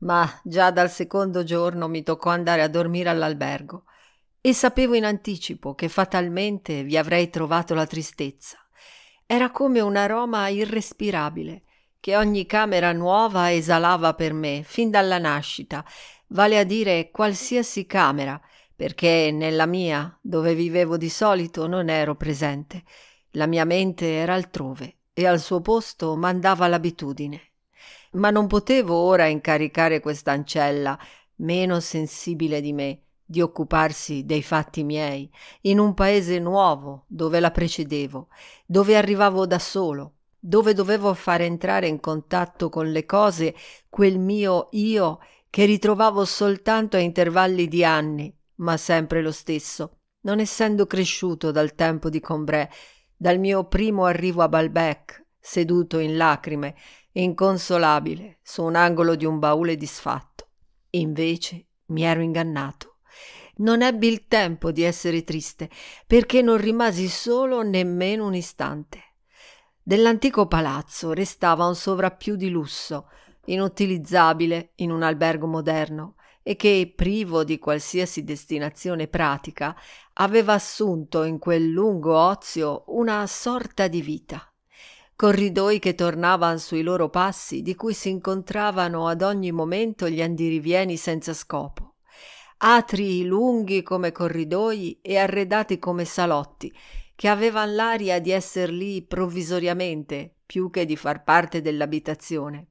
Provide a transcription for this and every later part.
ma già dal secondo giorno mi toccò andare a dormire all'albergo e sapevo in anticipo che fatalmente vi avrei trovato la tristezza. Era come un aroma irrespirabile che ogni camera nuova esalava per me fin dalla nascita, vale a dire qualsiasi camera, perché nella mia, dove vivevo di solito, non ero presente. La mia mente era altrove e al suo posto mandava l'abitudine ma non potevo ora incaricare quest'ancella meno sensibile di me di occuparsi dei fatti miei in un paese nuovo dove la precedevo dove arrivavo da solo dove dovevo fare entrare in contatto con le cose quel mio io che ritrovavo soltanto a intervalli di anni ma sempre lo stesso non essendo cresciuto dal tempo di Combrè dal mio primo arrivo a Balbec seduto in lacrime inconsolabile, su un angolo di un baule disfatto. Invece mi ero ingannato. Non ebbi il tempo di essere triste, perché non rimasi solo nemmeno un istante. Dell'antico palazzo restava un sovrappiù di lusso, inutilizzabile in un albergo moderno e che, privo di qualsiasi destinazione pratica, aveva assunto in quel lungo ozio una sorta di vita corridoi che tornavano sui loro passi, di cui si incontravano ad ogni momento gli andirivieni senza scopo, atrii lunghi come corridoi e arredati come salotti, che avevano l'aria di esser lì provvisoriamente più che di far parte dell'abitazione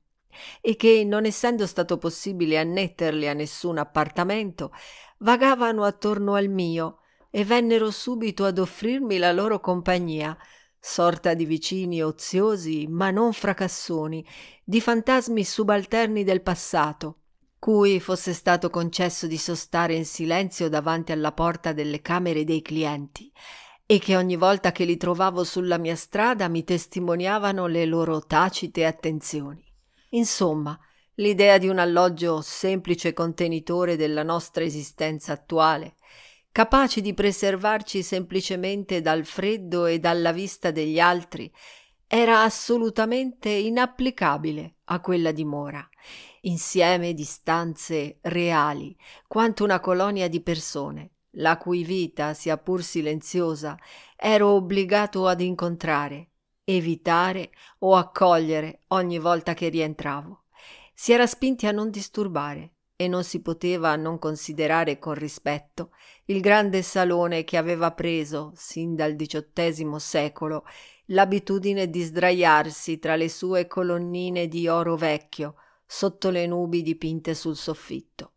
e che, non essendo stato possibile annetterli a nessun appartamento, vagavano attorno al mio e vennero subito ad offrirmi la loro compagnia, sorta di vicini oziosi ma non fracassoni, di fantasmi subalterni del passato, cui fosse stato concesso di sostare in silenzio davanti alla porta delle camere dei clienti e che ogni volta che li trovavo sulla mia strada mi testimoniavano le loro tacite attenzioni. Insomma, l'idea di un alloggio semplice contenitore della nostra esistenza attuale, capaci di preservarci semplicemente dal freddo e dalla vista degli altri, era assolutamente inapplicabile a quella dimora, insieme di stanze reali, quanto una colonia di persone, la cui vita, sia pur silenziosa, ero obbligato ad incontrare, evitare o accogliere ogni volta che rientravo. Si era spinti a non disturbare, e non si poteva non considerare con rispetto il grande salone che aveva preso, sin dal diciottesimo secolo, l'abitudine di sdraiarsi tra le sue colonnine di oro vecchio, sotto le nubi dipinte sul soffitto.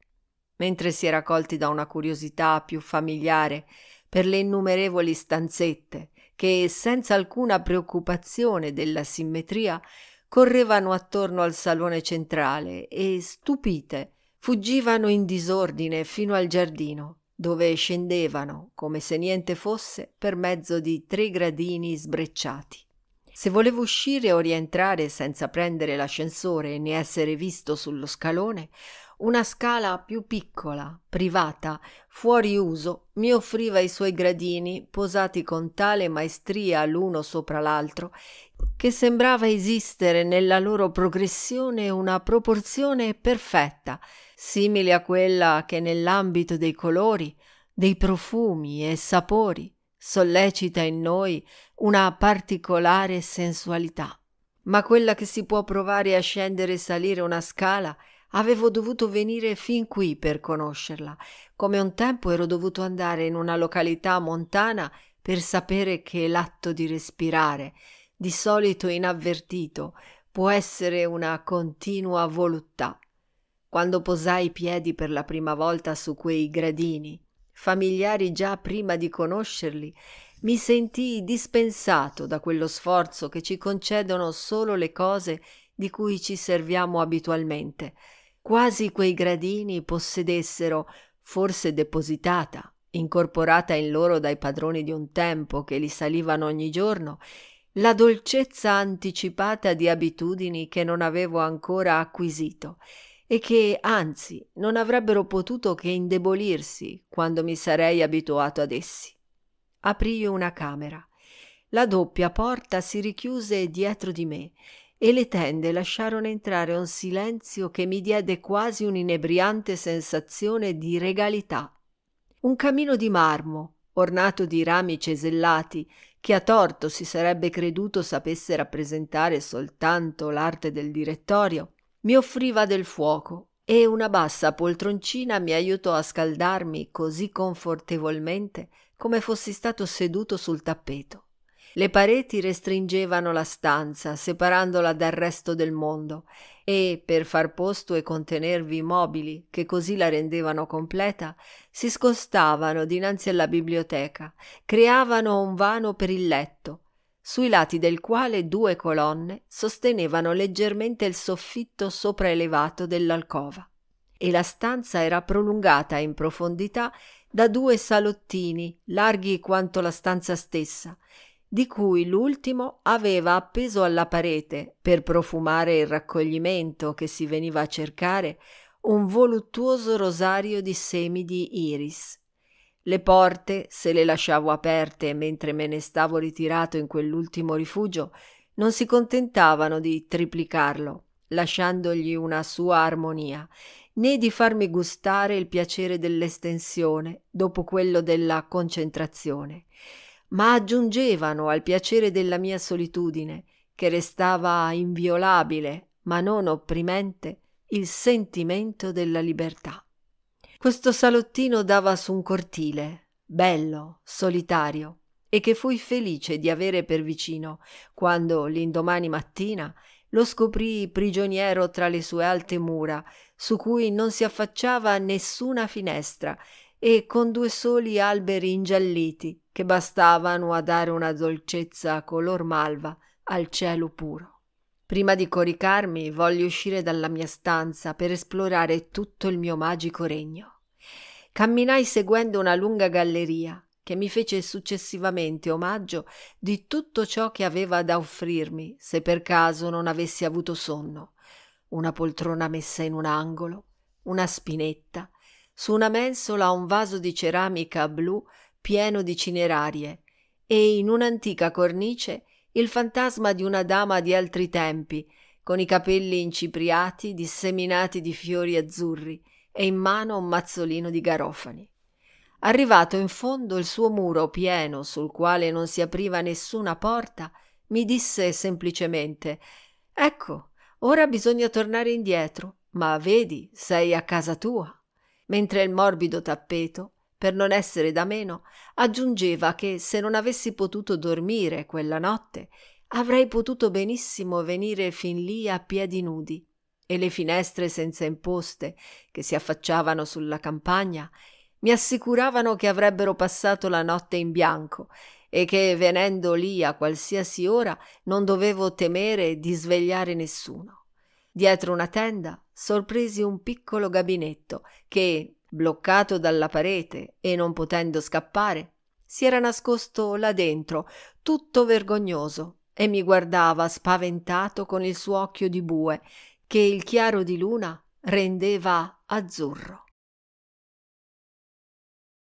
Mentre si era colti da una curiosità più familiare per le innumerevoli stanzette che, senza alcuna preoccupazione della simmetria, correvano attorno al salone centrale e, stupite, fuggivano in disordine fino al giardino dove scendevano come se niente fosse per mezzo di tre gradini sbrecciati se volevo uscire o rientrare senza prendere l'ascensore né essere visto sullo scalone, una scala più piccola, privata, fuori uso, mi offriva i suoi gradini posati con tale maestria l'uno sopra l'altro che sembrava esistere nella loro progressione una proporzione perfetta, simile a quella che nell'ambito dei colori, dei profumi e sapori sollecita in noi una particolare sensualità. Ma quella che si può provare a scendere e salire una scala avevo dovuto venire fin qui per conoscerla, come un tempo ero dovuto andare in una località montana per sapere che l'atto di respirare, di solito inavvertito, può essere una continua voluttà. Quando posai i piedi per la prima volta su quei gradini, familiari già prima di conoscerli, mi sentii dispensato da quello sforzo che ci concedono solo le cose di cui ci serviamo abitualmente, quasi quei gradini possedessero, forse depositata, incorporata in loro dai padroni di un tempo che li salivano ogni giorno, la dolcezza anticipata di abitudini che non avevo ancora acquisito e che anzi non avrebbero potuto che indebolirsi quando mi sarei abituato ad essi. Aprii una camera. La doppia porta si richiuse dietro di me e le tende lasciarono entrare un silenzio che mi diede quasi un'inebriante sensazione di regalità. Un camino di marmo, ornato di rami cesellati, che a torto si sarebbe creduto sapesse rappresentare soltanto l'arte del direttorio, mi offriva del fuoco e una bassa poltroncina mi aiutò a scaldarmi così confortevolmente come fossi stato seduto sul tappeto. Le pareti restringevano la stanza, separandola dal resto del mondo, e, per far posto e contenervi i mobili, che così la rendevano completa, si scostavano dinanzi alla biblioteca, creavano un vano per il letto, sui lati del quale due colonne sostenevano leggermente il soffitto sopraelevato dell'alcova e la stanza era prolungata in profondità da due salottini larghi quanto la stanza stessa di cui l'ultimo aveva appeso alla parete per profumare il raccoglimento che si veniva a cercare un voluttuoso rosario di semi di iris le porte, se le lasciavo aperte mentre me ne stavo ritirato in quell'ultimo rifugio, non si contentavano di triplicarlo, lasciandogli una sua armonia, né di farmi gustare il piacere dell'estensione dopo quello della concentrazione, ma aggiungevano al piacere della mia solitudine, che restava inviolabile, ma non opprimente, il sentimento della libertà. Questo salottino dava su un cortile, bello, solitario, e che fui felice di avere per vicino quando, l'indomani mattina, lo scoprì prigioniero tra le sue alte mura, su cui non si affacciava nessuna finestra, e con due soli alberi ingialliti che bastavano a dare una dolcezza color malva al cielo puro. Prima di coricarmi, volli uscire dalla mia stanza per esplorare tutto il mio magico regno camminai seguendo una lunga galleria che mi fece successivamente omaggio di tutto ciò che aveva da offrirmi se per caso non avessi avuto sonno una poltrona messa in un angolo una spinetta su una mensola un vaso di ceramica blu pieno di cinerarie e in un'antica cornice il fantasma di una dama di altri tempi con i capelli incipriati disseminati di fiori azzurri e in mano un mazzolino di garofani. Arrivato in fondo il suo muro pieno sul quale non si apriva nessuna porta, mi disse semplicemente Ecco, ora bisogna tornare indietro, ma vedi, sei a casa tua. Mentre il morbido tappeto, per non essere da meno, aggiungeva che se non avessi potuto dormire quella notte, avrei potuto benissimo venire fin lì a piedi nudi e le finestre senza imposte che si affacciavano sulla campagna mi assicuravano che avrebbero passato la notte in bianco e che venendo lì a qualsiasi ora non dovevo temere di svegliare nessuno. Dietro una tenda sorpresi un piccolo gabinetto che, bloccato dalla parete e non potendo scappare, si era nascosto là dentro, tutto vergognoso, e mi guardava spaventato con il suo occhio di bue che il chiaro di luna rendeva azzurro.